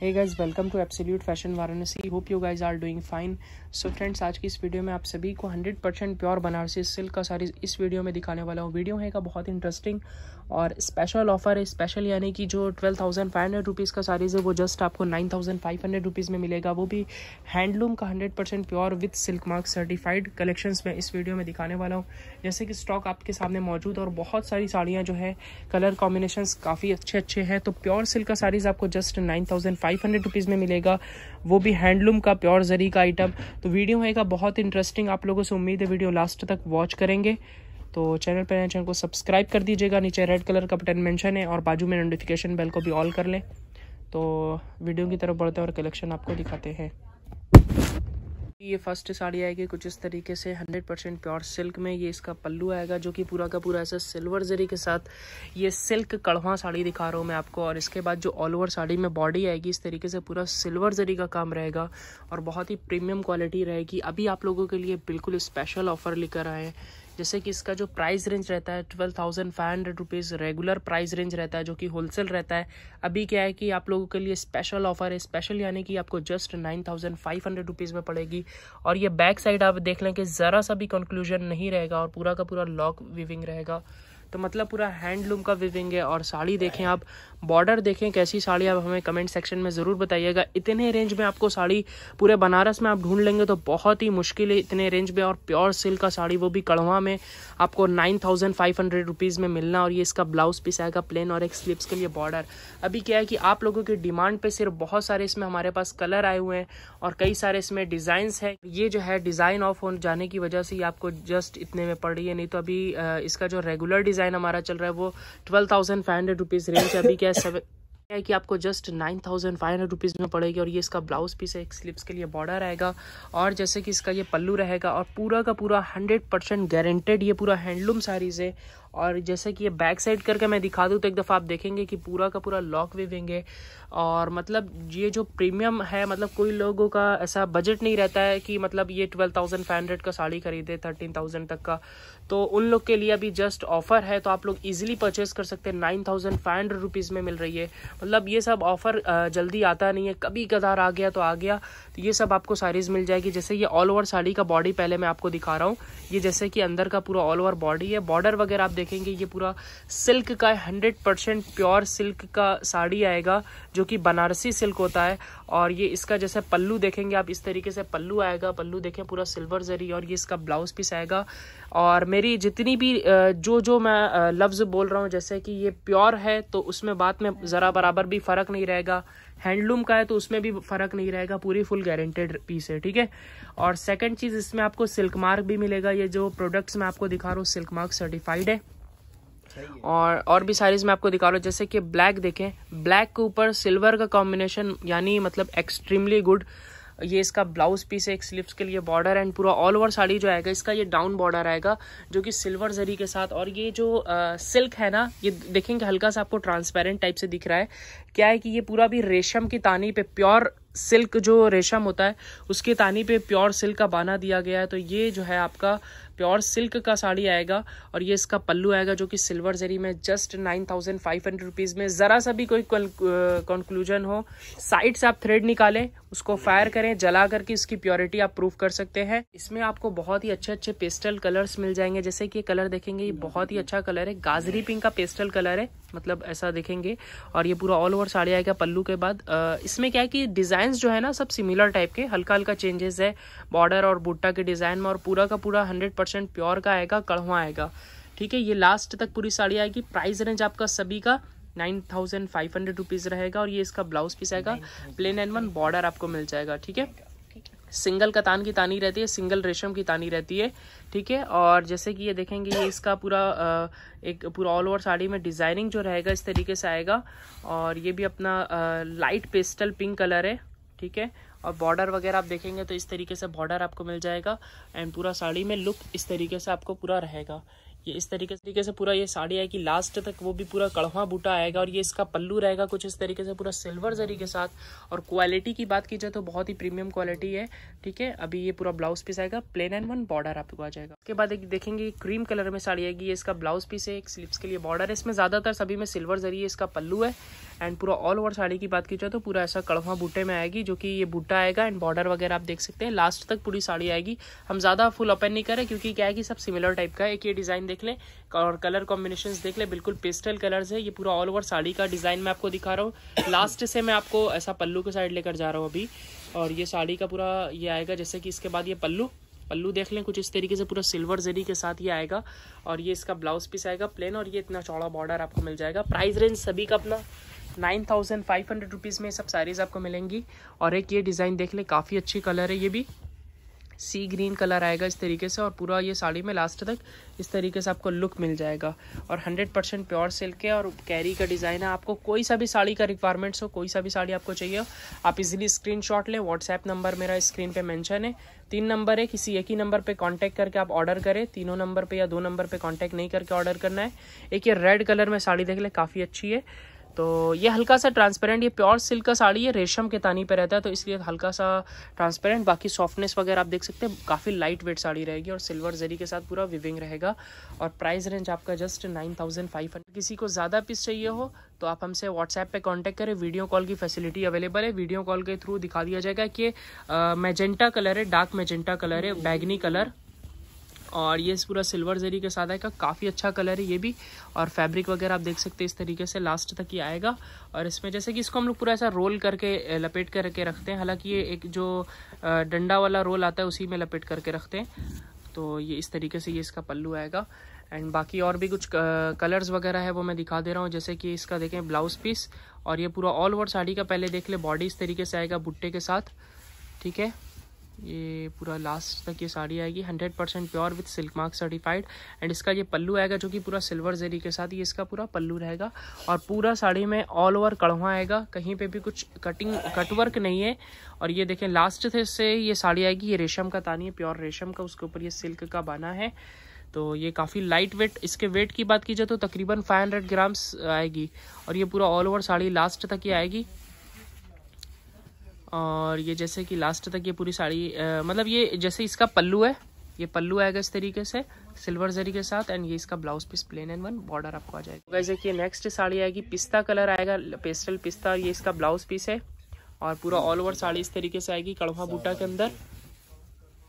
hey guys welcome to absolute fashion Varanasi hope you guys are doing fine so friends आज की इस video में आप सभी को 100 परसेंट प्योर बनारसी सिल्क का सारी इस वीडियो में दिखाने वाला हूँ वीडियो है का बहुत इंटरेस्टिंग और स्पेशल ऑफ़र है स्पेशल यानी कि जो twelve thousand five hundred rupees का साड़ीज़ है वो जस्ट आपको nine thousand five hundred rupees में मिलेगा वो भी हैंडलूम का hundred percent pure with silk mark certified collections में इस वीडियो में दिखाने वाला हूँ जैसे कि स्टॉक आपके सामने मौजूद और बहुत सारी साड़ियाँ जो है कलर कॉम्बिनेशन काफ़ी अच्छे अच्छे हैं तो प्योर सिल्क का साड़ीज़ आपको just nine thousand five hundred rupees में मिलेगा वो भी हैंडलूम का प्योर जरी का आइटम तो वीडियो है का बहुत इंटरेस्टिंग आप लोगों से उम्मीद है वीडियो लास्ट तक वॉच करेंगे तो चैनल पर चैनल को सब्सक्राइब कर दीजिएगा नीचे रेड कलर का बटन मेंशन है और बाजू में नोटिफिकेशन बेल को भी ऑल कर लें तो वीडियो की तरफ बढ़ते हैं और कलेक्शन आपको दिखाते हैं ये फर्स्ट साड़ी आएगी कुछ इस तरीके से 100 परसेंट प्योर सिल्क में ये इसका पल्लू आएगा जो कि पूरा का पूरा ऐसा सिल्वर जरी के साथ ये सिल्क कड़वा साड़ी दिखा रहा हूँ मैं आपको और इसके बाद जो ऑल ओवर साड़ी में बॉडी आएगी इस तरीके से पूरा सिल्वर जरी का काम रहेगा और बहुत ही प्रीमियम क्वालिटी रहेगी अभी आप लोगों के लिए बिल्कुल स्पेशल ऑफर लेकर आए जैसे कि इसका जो प्राइस रेंज रहता है twelve thousand five hundred rupees regular price range रहता है जो कि होलसेल रहता है अभी क्या है कि आप लोगों के लिए स्पेशल ऑफर है स्पेशल यानी कि आपको just nine thousand five hundred rupees में पड़ेगी और ये बैक साइड आप देख लें कि ज़रा सा भी कंक्लूजन नहीं रहेगा और पूरा का पूरा लॉक विविंग रहेगा तो मतलब पूरा हैंडलूम का विविंग है और साड़ी देखें आप बॉर्डर देखें कैसी साड़ी आप हमें कमेंट सेक्शन में ज़रूर बताइएगा इतने रेंज में आपको साड़ी पूरे बनारस में आप ढूंढ लेंगे तो बहुत ही मुश्किल है इतने रेंज में और प्योर सिल्क का साड़ी वो भी कड़वा में आपको nine thousand five hundred rupees में मिलना और ये इसका ब्लाउज पीस आएगा प्लेन और एक स्लिप्स के लिए बॉर्डर अभी क्या है कि आप लोगों की डिमांड पर सिर्फ बहुत सारे इसमें हमारे पास कलर आए हुए हैं और कई सारे इसमें डिज़ाइंस है ये जो है डिज़ाइन ऑफ हो जाने की वजह से ये आपको जस्ट इतने में पड़ रही है नहीं तो अभी इसका जो रेगुलर डिज़ाइन डिज़ाइन हमारा चल रहा है वो twelve thousand five hundred rupees range अभी क्या है सेवन है कि आपको just nine thousand five hundred rupees में पड़ेगी और ये इसका ब्लाउज पीस है एक स्लिप्स के लिए बॉर्डर रहेगा और जैसे कि इसका ये पल्लू रहेगा और पूरा का पूरा हंड्रेड परसेंट गारंटेड ये पूरा हैंडलूम साड़ीज़ है और जैसे कि ये बैक साइड करके मैं दिखा दूँ तो एक दफ़ा आप देखेंगे कि पूरा का पूरा लॉक विविंग है और मतलब ये जो प्रीमियम है मतलब कोई लोगों का ऐसा बजट नहीं रहता है कि मतलब ये ट्वेल्व थाउजेंड फाइव हंड्रेड का साड़ी खरीदे थर्टीन थाउजेंड तक का तो उन लोग के लिए अभी जस्ट ऑफर है तो आप लोग इजीली परचेस कर सकते हैं nine thousand five hundred rupees में मिल रही है मतलब ये सब ऑफर जल्दी आता नहीं है कभी कदार आ गया तो आ गया तो ये सब आपको साड़ीज़ मिल जाएगी जैसे ये ऑल ओवर साड़ी का बॉडी पहले मैं आपको दिखा रहा हूँ ये जैसे कि अंदर का पूरा ऑल ओवर बॉडी है बॉर्डर वगैरह आप देखेंगे ये पूरा सिल्क का हंड्रेड परसेंट प्योर सिल्क का साड़ी आएगा जो कि बनारसी सिल्क होता है और ये इसका जैसे पल्लू देखेंगे आप इस तरीके से पल्लू आएगा पल्लू देखें पूरा सिल्वर जरी और ये इसका ब्लाउज पीस आएगा और मेरी जितनी भी जो जो मैं लफ्ज़ बोल रहा हूँ जैसे कि ये प्योर है तो उसमें बात में ज़रा बराबर भी फ़र्क नहीं रहेगा हैंडलूम का है तो उसमें भी फ़र्क नहीं रहेगा पूरी फुल गारंटेड पीस है ठीक है और सेकंड चीज़ इसमें आपको सिल्क मार्क भी मिलेगा ये जो प्रोडक्ट्स मैं आपको दिखा रहा हूँ सिल्क मार्क सर्टिफाइड है और और भी सारीज मैं आपको दिखा रहा हूँ जैसे कि ब्लैक देखें ब्लैक के ऊपर सिल्वर का कॉम्बिनेशन यानी मतलब एक्सट्रीमली गुड ये इसका ब्लाउज पीस है एक स्लिप्स के लिए बॉर्डर एंड पूरा ऑल ओवर साड़ी जो आएगा इसका ये डाउन बॉर्डर आएगा जो कि सिल्वर जरी के साथ और ये जो आ, सिल्क है ना ये देखेंगे हल्का सा आपको ट्रांसपेरेंट टाइप से दिख रहा है क्या है कि ये पूरा भी रेशम की तानी पे प्योर सिल्क जो रेशम होता है उसके तानी पे प्योर सिल्क का बाना दिया गया है तो ये जो है आपका प्योर सिल्क का साड़ी आएगा और ये इसका पल्लू आएगा जो कि सिल्वर जरी में just nine thousand five hundred rupees में ज़रा सा भी कोई कंक्लूजन हो साइड से आप थ्रेड निकालें उसको फायर करें जला करके इसकी प्योरिटी आप प्रूव कर सकते हैं इसमें आपको बहुत ही अच्छे अच्छे पेस्टल कलर्स मिल जाएंगे जैसे कि ये कलर देखेंगे ये बहुत ही अच्छा कलर है गाजरी पिंक का पेस्टल कलर है मतलब ऐसा देखेंगे और ये पूरा ऑल ओवर साड़ी आएगा पल्लू के बाद इसमें क्या है कि डिज़ाइन जो है ना सब सिमिलर टाइप के हल्का हल्का चेंजेस है बॉर्डर और बुट्टा के डिज़ाइन में और पूरा का पूरा हंड्रेड परसेंट प्योर का आएगा कड़वा आएगा ठीक है ये लास्ट तक पूरी साड़ी आएगी प्राइस रेंज आपका सभी का nine thousand five hundred rupees रहेगा और ये इसका ब्लाउज पीस आएगा प्लेन एंड वन बॉर्डर आपको मिल जाएगा ठीक है सिंगल कतान की तानी रहती है सिंगल रेशम की तानी रहती है ठीक है और जैसे कि ये देखेंगे ये इसका पूरा एक पूरा ऑल ओवर साड़ी में डिज़ाइनिंग जो रहेगा इस तरीके से आएगा और ये भी अपना लाइट पेस्टल पिंक कलर है ठीक है और बॉर्डर वगैरह आप देखेंगे तो इस तरीके से बॉर्डर आपको मिल जाएगा एंड पूरा साड़ी में लुक इस तरीके से आपको पूरा रहेगा ये इस तरीके तरीके से पूरा ये साड़ी आएगी लास्ट तक वो भी पूरा कड़वा बूटा आएगा और ये इसका पल्लू रहेगा कुछ इस तरीके से पूरा सिल्वर जरी के साथ और क्वालिटी की बात की जाए तो बहुत ही प्रीमियम क्वालिटी है ठीक है अभी ये पूरा ब्लाउज पीस आएगा प्लेन एंड वन बॉर्डर आपको आ जाएगा उसके बाद एक देखेंगे क्रीम कलर में साड़ी आएगी ये इसका ब्लाउज पीस है एक स्लिप्स के लिए बॉर्डर है इसमें ज़्यादातर सभी में सिल्वर जरी है इसका पल्लू है एंड पूरा ऑल ओवर साड़ी की बात की जाए तो पूरा ऐसा कड़वा बूटे में आएगी जो कि ये बूटा आएगा एंड बॉर्डर वगैरह आप देख सकते हैं लास्ट तक पूरी साड़ी आएगी हम ज़्यादा फुल ओपन नहीं करें क्योंकि क्या है कि सब सिमिलर टाइप का एक ये डिज़ाइन देख लें और कलर कॉम्बिनेशन देख लें बिल्कुल पेस्टल कलर्स है ये पूरा ऑल ओवर साड़ी का डिज़ाइन मैं आपको दिखा रहा हूँ लास्ट से मैं आपको ऐसा पल्लू के साइड लेकर जा रहा हूँ अभी और ये साड़ी का पूरा ये आएगा जैसे कि इसके बाद ये पल्लू पल्लू देख लें कुछ इस तरीके से पूरा सिल्वर जरी के साथ ये आएगा और ये इसका ब्लाउज पीस आएगा प्लेन और ये इतना चौड़ा बॉर्डर आपको मिल जाएगा प्राइस रेंज सभी का अपना nine thousand five hundred rupees में सब साड़ीज़ आपको मिलेंगी और एक ये डिज़ाइन देख लें काफ़ी अच्छी कलर है ये भी सी ग्रीन कलर आएगा इस तरीके से और पूरा ये साड़ी में लास्ट तक इस तरीके से आपको लुक मिल जाएगा और 100 परसेंट प्योर सिल्क है और कैरी का डिज़ाइन है आपको कोई सा भी साड़ी का रिक्वायरमेंट्स हो कोई सा भी साड़ी आपको चाहिए आप इजीली स्क्रीनशॉट लें व्हाट्सएप नंबर मेरा स्क्रीन पे मेंशन है तीन नंबर है किसी एक ही नंबर पर कॉन्टैक्ट करके आप ऑर्डर करें तीनों नंबर पर या दो नंबर पर कॉन्टैक्ट नहीं करके ऑर्डर करना है एक ये रेड कलर में साड़ी देख ले काफ़ी अच्छी है तो ये हल्का सा ट्रांसपेरेंट ये प्योर सिल्क का साड़ी है रेशम के तानी पे रहता है तो इसलिए हल्का सा ट्रांसपेरेंट बाकी सॉफ्टनेस वगैरह आप देख सकते हैं काफ़ी लाइट वेट साड़ी रहेगी और सिल्वर जरी के साथ पूरा विविंग रहेगा और प्राइस रेंज आपका just nine thousand five hundred किसी को ज़्यादा पीस चाहिए हो तो आप हमसे व्हाट्सएप पर कॉन्टैक्ट करें वीडियो कॉल की फैसिलिटी अवेलेबल है वीडियो कॉल के थ्रू दिखा दिया जाएगा कि मैजेंटा कलर है डार्क मैजेंटा कलर है बैगनी कलर और ये पूरा सिल्वर जरी के साथ आएगा काफ़ी अच्छा कलर है ये भी और फैब्रिक वगैरह आप देख सकते हैं इस तरीके से लास्ट तक ही आएगा और इसमें जैसे कि इसको हम लोग पूरा ऐसा रोल करके लपेट करके रखते हैं हालांकि ये एक जो डंडा वाला रोल आता है उसी में लपेट करके रखते हैं तो ये इस तरीके से ये इसका पल्लू आएगा एंड बाकी और भी कुछ कलर्स वगैरह है वो मैं दिखा दे रहा हूँ जैसे कि इसका देखें ब्लाउज पीस और ये पूरा ऑल ओवर साड़ी का पहले देख ले बॉडी इस तरीके से आएगा बुट्टे के साथ ठीक है ये पूरा लास्ट तक ये साड़ी आएगी hundred percent pure with silk mark certified and इसका ये पल्लू आएगा जो कि पूरा सिल्वर जेरी के साथ ये इसका पूरा पल्लू रहेगा और पूरा साड़ी में ऑल ओवर कड़वा आएगा कहीं पे भी कुछ कटिंग कटवर्क नहीं है और ये देखें लास्ट थे से ये साड़ी आएगी ये रेशम का तानी है प्योर रेशम का उसके ऊपर ये सिल्क का बाना है तो ये काफ़ी लाइट वेट इसके वेट की बात की जाए तो तकरीबन 500 ग्राम्स आएगी और ये पूरा ऑल ओवर साड़ी लास्ट तक ही आएगी और ये जैसे कि लास्ट तक ये पूरी साड़ी आ, मतलब ये जैसे इसका पल्लू है ये पल्लू आएगा इस तरीके से सिल्वर जरी के साथ एंड ये इसका blouse piece plain and one border आपको आ जाएगा वैसे कि नेक्स्ट साड़ी आएगी पिस्ता कलर आएगा पेस्टल पिस्ता ये इसका ब्लाउज पीस है और पूरा ऑल ओवर साड़ी इस तरीके से आएगी कड़वा बूटा के अंदर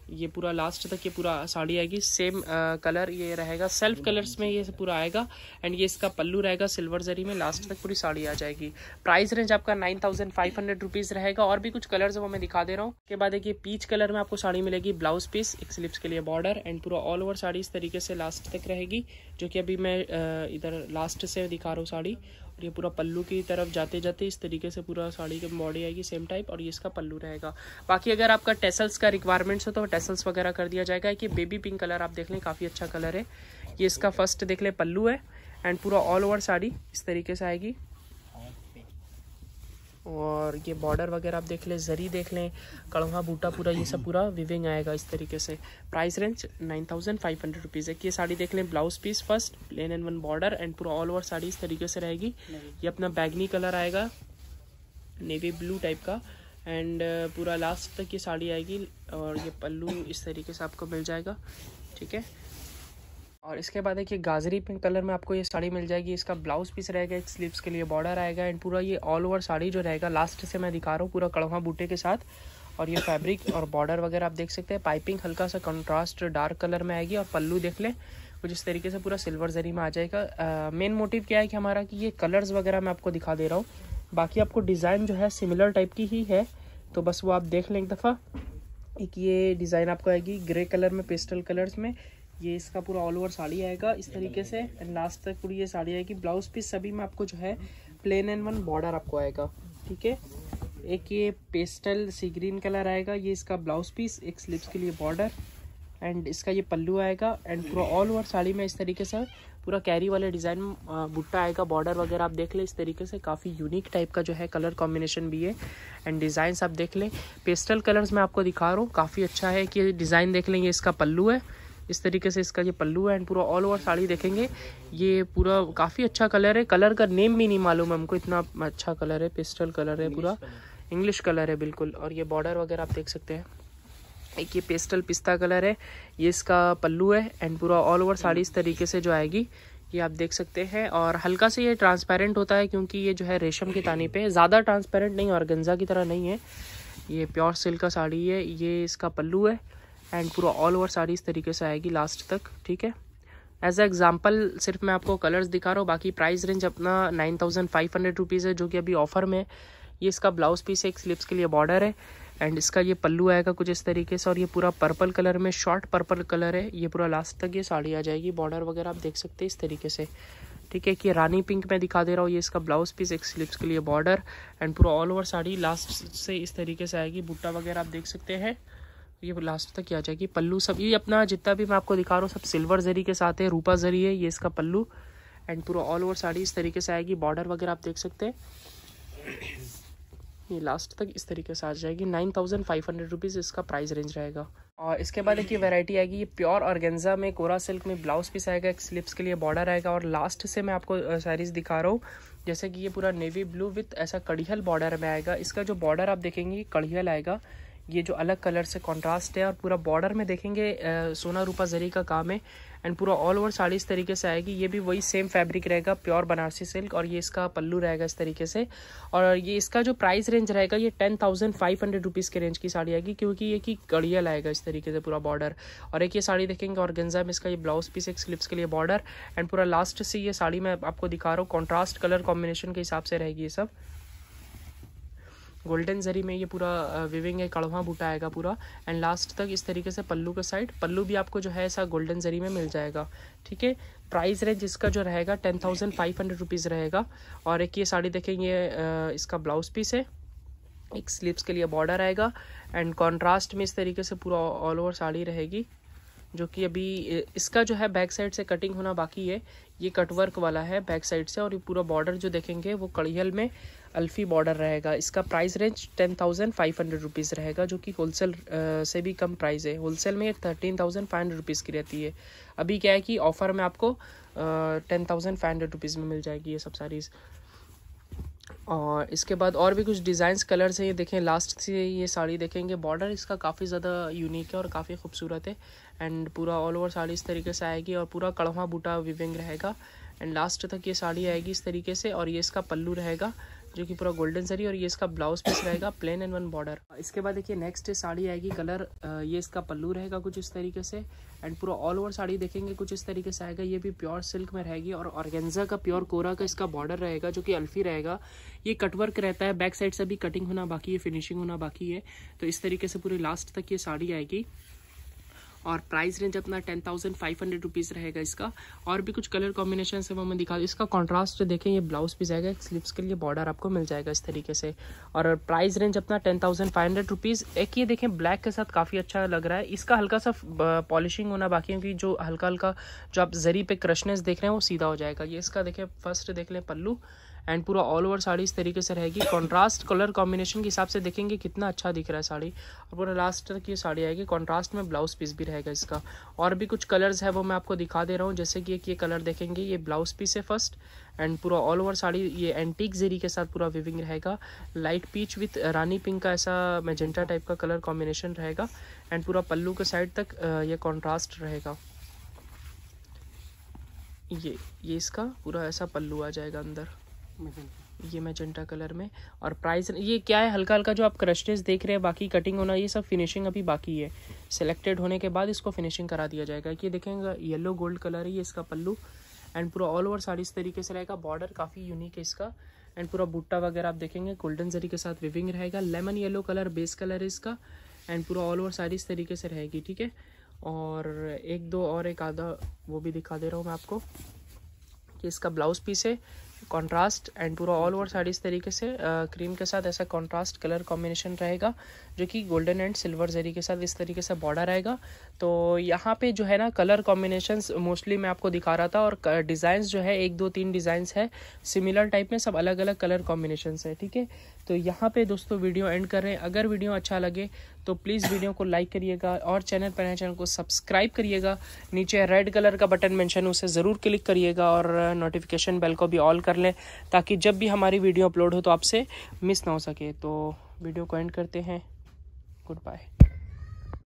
ये पूरा लास्ट तक ये पूरा साड़ी आएगी सेम कलर uh, ये रहेगा सेल्फ कलर्स में ये पूरा आएगा एंड ये इसका पल्लू रहेगा सिल्वर जरी में लास्ट तक पूरी साड़ी आ जाएगी प्राइस रेंज आपका nine thousand five hundred rupees रहेगा और भी कुछ कलर्स वो मैं दिखा दे रहा हूँ के बाद देखिए पीच कलर में आपको साड़ी मिलेगी ब्लाउज पीस एक स्लिप्स के लिए बॉर्डर एंड पूरा ऑल ओवर साड़ी इस तरीके से लास्ट तक रहेगी जो कि अभी मैं uh, इधर लास्ट से दिखा रहा हूँ साड़ी और ये पूरा पल्लू की तरफ जाते जाते इस तरीके से पूरा साड़ी की बॉडी आएगी सेम टाइप और ये इसका पल्लू रहेगा बाकी अगर आपका टेसल्स का रिक्वायरमेंट्स हो तो टेसल्स वगैरह कर दिया जाएगा कि बेबी पिंक कलर आप देख लें काफ़ी अच्छा कलर है ये इसका फर्स्ट देख लें पल्लू है एंड पूरा ऑल ओवर साड़ी इस तरीके से आएगी और ये बॉर्डर वगैरह आप देख लें जरी देख लें कड़वा बूटा पूरा ये सब पूरा विविंग आएगा इस तरीके से price range nine thousand five hundred rupees है ये साड़ी देख लें blouse piece first plain and one border and पूरा ऑल ओवर साड़ी इस तरीके से रहेगी ये अपना बैगनी कलर आएगा नेवी ब्लू टाइप का एंड uh, पूरा लास्ट तक ये साड़ी आएगी और ये पल्लू इस तरीके से आपको मिल जाएगा ठीक है और इसके बाद देखिए गाजरी पिंक कलर में आपको ये साड़ी मिल जाएगी इसका ब्लाउज पीस रहेगा एक स्लीव्स के लिए बॉर्डर आएगा एंड पूरा ये ऑल ओवर साड़ी जो रहेगा लास्ट से मैं दिखा रहा हूँ पूरा कड़वा बूटे के साथ और ये फैब्रिक और बॉर्डर वगैरह आप देख सकते हैं पाइपिंग हल्का सा कंट्रास्ट डार्क कलर में आएगी और पल्लू देख लें कुछ इस तरीके से पूरा सिल्वर जरी में आ जाएगा मेन मोटिव क्या है कि हमारा कि ये कलर्स वगैरह मैं आपको दिखा दे रहा हूँ बाकी आपको डिज़ाइन जो है सिमिलर टाइप की ही है तो बस वो आप देख लें एक दफ़ा एक ये डिज़ाइन आपको आएगी ग्रे कलर में पेस्टल कलर्स में ये इसका पूरा ऑल ओवर साड़ी आएगा इस तरीके से एंड लास्ट तक पूरी ये साड़ी आएगी ब्लाउज पीस सभी में आपको जो है प्लेन एंड वन बॉर्डर आपको आएगा ठीक है एक ये पेस्टल सी ग्रीन कलर आएगा ये इसका ब्लाउज पीस एक स्लिप्स के लिए बॉर्डर एंड इसका ये पल्लू आएगा एंड पूरा ऑल ओवर साड़ी में इस तरीके से पूरा कैरी वाले डिज़ाइन बुट्टा आएगा बॉर्डर वगैरह आप देख लें इस तरीके से काफ़ी यूनिक टाइप का जो है कलर कॉम्बिनेशन भी है एंड डिज़ाइंस आप देख लें पेस्टल कलर्स मैं आपको दिखा रहा हूँ काफ़ी अच्छा है कि डिज़ाइन देख लें ये इसका पल्लू है इस तरीके से इसका ये पल्लू है एंड पूरा ऑल ओवर साड़ी देखेंगे ये पूरा काफ़ी अच्छा कलर है कलर का नेम भी नहीं मालूम हमको इतना अच्छा कलर है पेस्टल कलर है पूरा इंग्लिश कलर है बिल्कुल और ये बॉर्डर वगैरह आप देख सकते हैं एक ये पेस्टल पिस्ता कलर है ये इसका पल्लू है एंड पूरा ऑल ओवर साड़ी इस तरीके से जो आएगी ये आप देख सकते हैं और हल्का से ये ट्रांसपेरेंट होता है क्योंकि ये जो है रेशम के ताने पे ज़्यादा ट्रांसपेरेंट नहीं और गंजा की तरह नहीं है ये प्योर सिल्क का साड़ी है ये इसका पल्लू है एंड पूरा ऑल ओवर साड़ी इस तरीके से आएगी लास्ट तक ठीक है एज अ एग्जाम्पल सिर्फ मैं आपको कलर्स दिखा रहा हूँ बाकी प्राइस रेंज अपना nine thousand five hundred rupees है जो कि अभी ऑफर में ये इसका ब्लाउज पीस है एक स्लिप्स के लिए बॉर्डर है एंड इसका ये पल्लू आएगा कुछ इस तरीके से और ये पूरा पर्पल कलर में शॉर्ट पर्पल कलर है ये पूरा लास्ट तक ये साड़ी आ जाएगी बॉर्डर वगैरह आप देख सकते हैं इस तरीके से ठीक है कि रानी पिंक में दिखा दे रहा हूँ ये इसका ब्लाउज पीस एक स्लिप्स के लिए बॉर्डर एंड पूरा ऑल ओवर साड़ी लास्ट से इस तरीके से आएगी बुट्टा वगैरह आप देख सकते हैं ये लास्ट तक किया जाएगी पल्लू सब ये अपना जितना भी मैं आपको दिखा रहा हूँ सब सिल्वर जरी के साथ है रूपा जरी है ये इसका पल्लू एंड पूरा ऑल ओवर साड़ी इस तरीके से आएगी बॉर्डर वगैरह आप देख सकते हैं ये लास्ट तक इस तरीके से आ जाएगी nine thousand five hundred rupees इसका प्राइस रेंज रहेगा और इसके बाद एक ये वैरायटी आएगी ये प्योर ऑर्गेंजा में कोरा सिल्क में ब्लाउज पीस आएगा एक स्लिप्स के लिए बॉर्डर आएगा और लास्ट से मैं आपको साड़ीज़ दिखा रहा हूँ जैसे कि ये पूरा नेवी ब्लू विथ ऐसा कड़ियल बॉर्डर में आएगा इसका जो बॉर्डर आप देखेंगे कड़ियल आएगा ये जो अलग कलर से कॉन्ट्रास्ट है और पूरा बॉर्डर में देखेंगे आ, सोना रूपा जरी का काम है एंड पूरा ऑल ओवर साड़ी इस तरीके से आएगी ये भी वही सेम फैब्रिक रहेगा प्योर बनारसी सिल्क और ये इसका पल्लू रहेगा इस तरीके से और ये इसका जो प्राइस रेंज रहेगा ये ten thousand five hundred rupees के रेंज की साड़ी आएगी क्योंकि ये की गड़िया लाएगा इस तरीके से पूरा बॉर्डर और एक ये साड़ी देखेंगे और गंजा में इसका ये ब्लाउज पीस एक स्लिप्स के लिए बॉर्डर एंड पूरा लास्ट से ये साड़ी मैं आपको दिखा रहा हूँ कॉन्ट्रास्ट कलर कॉम्बिनेशन के हिसाब से रहेगी ये सब गोल्डन जरी में ये पूरा विविंग है कड़वा बूटा आएगा पूरा एंड लास्ट तक इस तरीके से पल्लू का साइड पल्लू भी आपको जो है ऐसा गोल्डन जरी में मिल जाएगा ठीक है प्राइस रेंज इसका जो रहेगा ten thousand five hundred rupees रहेगा और एक ये साड़ी देखें ये इसका ब्लाउज पीस है एक स्लीव्स के लिए बॉर्डर आएगा एंड कॉन्ट्रास्ट में इस तरीके से पूरा ऑल ओवर साड़ी रहेगी जो कि अभी इसका जो है बैक साइड से कटिंग होना बाकी है ये कटवर्क वाला है बैक साइड से और ये पूरा बॉर्डर जो देखेंगे वो कड़ियल में अल्फ़ी बॉर्डर रहेगा इसका price range ten thousand five hundred rupees रहेगा जो कि होलसेल से भी कम प्राइस है होलसेल में ये thirteen thousand five hundred rupees की रहती है अभी क्या है कि ऑफ़र में आपको ten thousand five hundred rupees में मिल जाएगी ये सब सारीज़ और इसके बाद और भी कुछ डिज़ाइंस कलर्स हैं ये देखें लास्ट से ये साड़ी देखेंगे बॉर्डर इसका काफ़ी ज़्यादा यूनिक है और काफ़ी खूबसूरत है एंड पूरा ऑल ओवर साड़ी इस तरीके से आएगी और पूरा कड़वा बूटा विविंग रहेगा एंड लास्ट तक ये साड़ी आएगी इस तरीके से और ये इसका पल्लू रहेगा जो कि पूरा गोल्डन सरी और ये इसका ब्लाउज पीस रहेगा प्लेन एंड वन बॉर्डर इसके बाद देखिए नेक्स्ट साड़ी आएगी कलर ये इसका पल्लू रहेगा कुछ इस तरीके से एंड पूरा ऑल ओवर साड़ी देखेंगे कुछ इस तरीके से आएगा ये भी प्योर सिल्क में रहेगी और ऑर्गेंजा का प्योर कोरा का इसका बॉर्डर रहेगा जो कि अल्फी रहेगा ये कटवर्क रहता है बैक साइड से भी कटिंग होना बाकी है फिनिशिंग होना बाकी है तो इस तरीके से पूरी लास्ट तक ये साड़ी आएगी और प्राइस रेंज अपना ten thousand five hundred rupees रहेगा इसका और भी कुछ कलर कॉम्बिनेशन है वो मैं दिखा दूँ इसका कॉन्ट्रास्ट देखें ये ब्लाउज भी जाएगा स्लिप्स के लिए बॉर्डर आपको मिल जाएगा इस तरीके से और प्राइस रेंज अपना ten thousand five hundred rupees एक ये देखें ब्लैक के साथ काफ़ी अच्छा लग रहा है इसका हल्का सा पॉलिशिंग होना बाकी है क्योंकि जो हल्का हल्का जो आप जरी पे क्रशनेस देख रहे हैं वो सीधा हो जाएगा ये इसका देखें फर्स्ट देख लें पल्लू एंड पूरा ऑल ओवर साड़ी इस तरीके से रहेगी कॉन्ट्रास्ट कलर कॉम्बिनेशन के हिसाब से देखेंगे कितना अच्छा दिख रहा है साड़ी और पूरा लास्ट तक ये साड़ी आएगी कॉन्ट्रास्ट में ब्लाउज पीस भी रहेगा इसका और भी कुछ कलर्स है वो मैं आपको दिखा दे रहा हूँ जैसे कि एक ये कलर देखेंगे ये ब्लाउज पीस है फर्स्ट एंड पूरा ऑल ओवर साड़ी ये एंटीक जेरी के साथ पूरा विविंग रहेगा लाइट पीच विथ रानी पिंक का ऐसा मेजेंटा टाइप का कलर कॉम्बिनेशन रहेगा एंड पूरा पल्लू के साइड तक ये कॉन्ट्रास्ट रहेगा ये ये इसका पूरा ऐसा पल्लू आ जाएगा अंदर ये मैजेंटा कलर में और प्राइस ये क्या है हल्का हल्का जो आप क्रस्टेज देख रहे हैं बाकी कटिंग होना ये सब फिनिशिंग अभी बाकी है सिलेक्टेड होने के बाद इसको फिनिशिंग करा दिया जाएगा कि देखेंगे येलो गोल्ड कलर है ये इसका पल्लू एंड पूरा ऑल ओवर साड़ी इस तरीके से रहेगा बॉर्डर काफ़ी यूनिक है इसका एंड पूरा बुट्टा वगैरह आप देखेंगे गोल्डन जरी के साथ विविंग रहेगा lemon yellow colour base colour है इसका एंड पूरा ऑल ओवर साड़ी इस तरीके से रहेगी ठीक है और एक दो और एक आधा वो भी दिखा दे रहा हूँ मैं आपको कि इसका ब्लाउज पीस है कंट्रास्ट एंड पूरा ऑल ओवर साड़ी इस तरीके से क्रीम के साथ ऐसा कंट्रास्ट कलर कॉम्बिनेशन रहेगा जो कि गोल्डन एंड सिल्वर जरी के साथ इस तरीके से बॉर्डर रहेगा तो यहाँ पे जो है ना कलर कॉम्बिनेशन मोस्टली मैं आपको दिखा रहा था और डिजाइन जो है एक दो तीन डिज़ाइंस है सिमिलर टाइप में सब अलग अलग कलर कॉम्बिनेशन है ठीक है तो यहाँ पे दोस्तों वीडियो एंड कर रहे हैं अगर वीडियो अच्छा लगे तो प्लीज़ वीडियो को लाइक करिएगा और चैनल पर नए चैनल को सब्सक्राइब करिएगा नीचे रेड कलर का बटन मेंशन उसे ज़रूर क्लिक करिएगा और नोटिफिकेशन बेल को भी ऑल कर लें ताकि जब भी हमारी वीडियो अपलोड हो तो आपसे मिस ना हो सके तो वीडियो को एंड करते हैं गुड बाय